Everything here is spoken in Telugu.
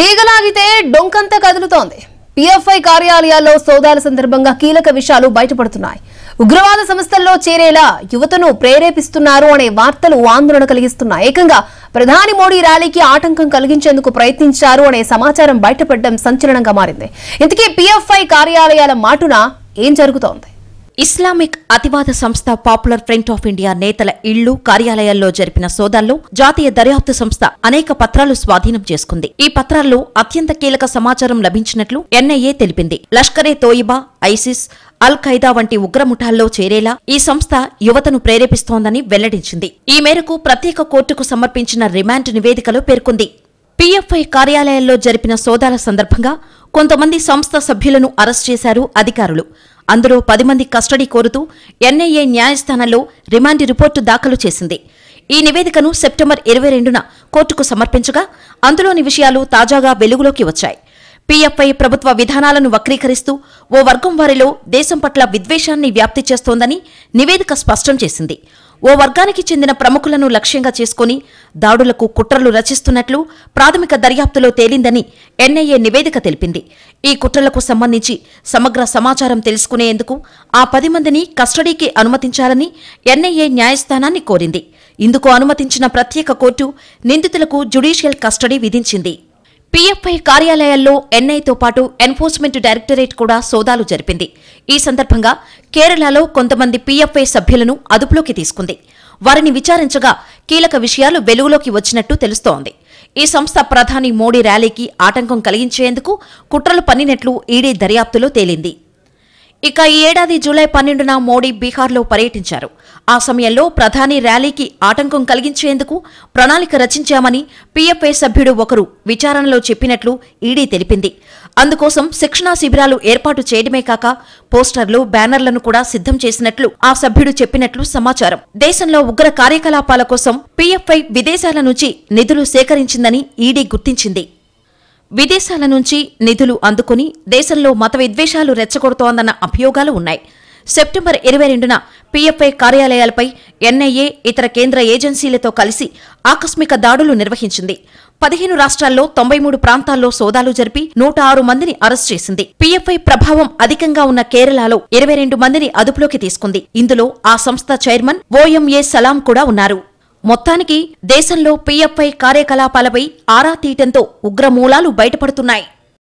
తీగలాగితే డొంకంత కదులుతోంది పిఎఫ్ఐ కార్యాలయాల్లో సోదాల సందర్భంగా కీలక విషయాలు బయటపడుతున్నాయి ఉగ్రవాద సంస్థల్లో చేరేలా యువతను ప్రేరేపిస్తున్నారు అనే వార్తలు ఆందోళన కలిగిస్తున్నాయి ఏకంగా ప్రధాని మోడీ ర్యాలీకి ఆటంకం కలిగించేందుకు ప్రయత్నించారు అనే సమాచారం బయటపడడం సంచలనంగా మారింది ఇంతకీ పిఎఫ్ఐ కార్యాలయాల మాటున ఏం జరుగుతోంది ఇస్లామిక్ అతివాద సంస్థ పాపులర్ ఫ్రంట్ ఆఫ్ ఇండియా నేతల ఇళ్లు కార్యాలయాల్లో జరిపిన సోదాల్లో జాతీయ దర్యాప్తు సంస్థ అనేక పత్రాలు స్వాధీనం చేసుకుంది ఈ పత్రాల్లో అత్యంత కీలక సమాచారం లభించినట్లు ఎన్ఐఏ తెలిపింది Lashkare Toiba ISIS Al Qaeda వంటి ఉగ్రముఠాల్లో చేరేలా ఈ సంస్థ యువతను ప్రేరేపిస్తోందని వెల్లడించింది ఈ మేరకు ప్రత్యేక కోర్టుకు సమర్పించిన రిమాండ్ నివేదికలో పేర్కొంది పీఎఫ్ఐ కార్యాలయాల్లో జరిపిన సోదాల సందర్భంగా కొంతమంది సంస్థ సభ్యులను అరెస్ట్ చేశారు అధికారులు అందులో పది మంది కస్టడీ కోరుతూ ఎన్ఐఏ న్యాయస్థానంలో రిమాండ్ రిపోర్టు దాఖలు చేసింది ఈ నివేదికను సెప్టెంబర్ ఇరవై రెండున కోర్టుకు సమర్పించగా అందులోని విషయాలు తాజాగా వెలుగులోకి వచ్చాయి పిఎఫ్ఐ ప్రభుత్వ విధానాలను వక్రీకరిస్తూ ఓ వర్గం వారిలో దేశం పట్ల విద్వేషాన్ని వ్యాప్తి చేస్తోందని నివేదిక స్పష్టం చేసింది ఓ వర్గానికి చెందిన ప్రముఖులను లక్ష్యంగా చేసుకుని దాడులకు కుట్రలు రచిస్తున్నట్లు ప్రాథమిక దర్యాప్తులో తేలిందని ఎన్ఐఏ నివేదిక తెలిపింది ఈ కుట్రలకు సంబంధించి సమగ్ర సమాచారం తెలుసుకునేందుకు ఆ పది మందిని కస్టడీకి అనుమతించాలని ఎన్ఐఏ న్యాయస్థానాన్ని కోరింది ఇందుకు అనుమతించిన ప్రత్యేక కోర్టు నిందితులకు జ్యుడీషియల్ కస్టడీ విధించింది పీఎఫ్ఐ కార్యాలయాల్లో ఎన్ఐతో పాటు ఎన్ఫోర్స్మెంట్ డైరెక్టరేట్ కూడా సోదాలు జరిపింది ఈ సందర్భంగా కేరళలో కొంతమంది పీఎఫ్ఐ సభ్యులను అదుపులోకి తీసుకుంది వారిని విచారించగా కీలక విషయాలు వెలుగులోకి వచ్చినట్టు తెలుస్తోంది ఈ సంస్థ ప్రధాని మోడీ ర్యాలీకి ఆటంకం కలిగించేందుకు కుట్రలు పన్నినట్లు ఈడీ దర్యాప్తులో తేలింది ఇక ఈ ఏడాది జూలై పన్నెండున మోడీ బీహార్లో పర్యటించారు ఆ సమయంలో ప్రధాని ర్యాలీకి ఆటంకం కలిగించేందుకు ప్రణాళిక రచించామని పీఎఫ్ఏ సభ్యుడు ఒకరు విచారణలో చెప్పినట్లు ఈడీ తెలిపింది అందుకోసం శిక్షణా శిబిరాలు ఏర్పాటు చేయడమే కాక పోస్టర్లు బ్యానర్లను కూడా సిద్ధం చేసినట్లు ఆ సభ్యుడు చెప్పినట్లు సమాచారం దేశంలో ఉగ్ర కార్యకలాపాల కోసం పీఎఫ్ఐ విదేశాల నుంచి నిధులు సేకరించిందని ఈడీ గుర్తించింది విదేశాల నుంచి నిధులు అందుకుని దేశంలో మత విద్వేషాలు రెచ్చగొడుతోందన్న అభియోగాలు ఉన్నాయి సెప్టెంబర్ ఇరవై రెండున పీఎఫ్ఐ కార్యాలయాలపై ఎన్ఐఏ ఇతర కేంద్ర ఏజెన్సీలతో కలిసి ఆకస్మిక దాడులు నిర్వహించింది పదిహేను రాష్ట్రాల్లో తొంభై మూడు ప్రాంతాల్లో సోదాలు జరిపి నూట ఆరు మందిని అరెస్ట్ చేసింది పీఎఫ్ఐ ప్రభావం అధికంగా ఉన్న కేరళలో ఇరవై రెండు మందిని అదుపులోకి తీసుకుంది ఇందులో ఆ సంస్థ చైర్మన్ ఓఎంఏ సలాం కూడా ఉన్నారు మొత్తానికి దేశంలో పిఎఫ్ఐ కార్యకలాపాలపై ఆరా తీయటంతో ఉగ్రమూలాలు బయటపడుతున్నాయి